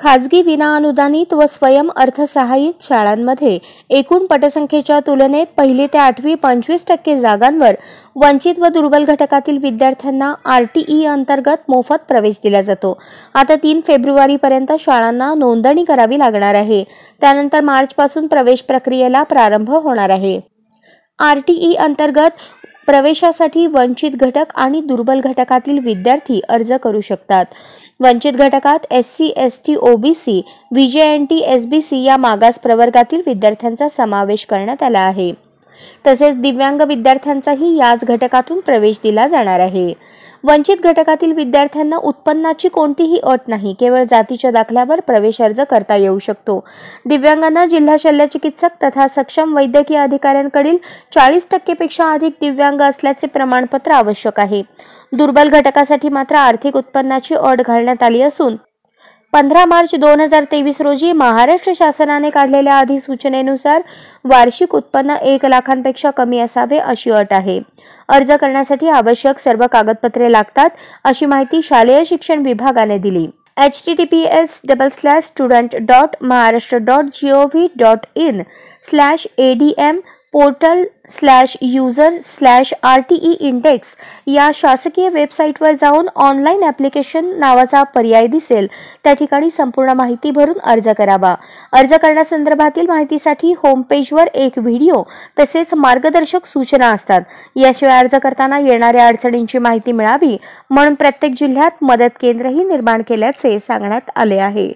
खाजगी विनाअनुदानित व स्वयं अर्थसहाय्यित शाळांमध्ये एकूण पटसंख्येच्या तुलनेत पहिली ते आठवी पंचवीस टक्के जागांवर वंचित व दुर्बल घटकातील विद्यार्थ्यांना आरटीई अंतर्गत मोफत प्रवेश दिला जातो आता तीन फेब्रुवारीपर्यंत शाळांना नोंदणी करावी लागणार आहे त्यानंतर मार्चपासून प्रवेश प्रक्रियेला प्रारंभ होणार आहे आरटीई अंतर्गत प्रवेशासाठी वंचित घटक आणि दुर्बल घटकातील विद्यार्थी अर्ज करू शकतात वंचित घटकात S C S T OBC सी विजय N T S B C या मागास प्रवर्गातील विद्यार्थ्यांचा समावेश करण्यात आला आहे तसेच दिव्यांग विद्यार्थ्यांचाही याच घटकातून प्रवेश दिला जाणार आहे वंचित घटकातील विद्यार्थ्यांना उत्पन्नाची कोणतीही अट नाही केवळ जातीच्या दाखल्यावर प्रवेश अर्ज करता येऊ शकतो दिव्यांगांना जिल्हा शल्य चिकित्सक तथा सक्षम वैद्यकीय अधिकाऱ्यांकडील चाळीस टक्केपेक्षा अधिक दिव्यांग असल्याचे प्रमाणपत्र आवश्यक आहे दुर्बल घटकासाठी मात्र आर्थिक उत्पन्नाची अट घालण्यात आली असून पंधरा मार्च दोन हजार तेवीस रोजी महाराष्ट्र शासनाने काढलेल्या अधिसूचनेनुसार वार्षिक उत्पन्न एक लाखांपेक्षा कमी असावे अशी अट आहे अर्ज करण्यासाठी आवश्यक सर्व कागदपत्रे लागतात अशी माहिती शालेय शिक्षण विभागाने दिली H T T P S double slash student dot Maharashtra dot G O V dot in slash A D M portal slash user slash R T E index या शासकीय वेबसाईटवर जाऊन ऑनलाईन ॲप्लिकेशन नावाचा पर्याय दिसेल त्या ठिकाणी संपूर्ण माहिती भरून अर्ज करावा अर्ज करण्यासंदर्भातील माहितीसाठी होम पेजवर एक व्हिडिओ तसेच मार्गदर्शक सूचना असतात याशिवाय अर्ज करताना येणाऱ्या अडचणींची माहिती मिळावी म्हणून प्रत्येक जिल्ह्यात मदत केंद्रही निर्माण केल्याचे सांगण्यात आले आहे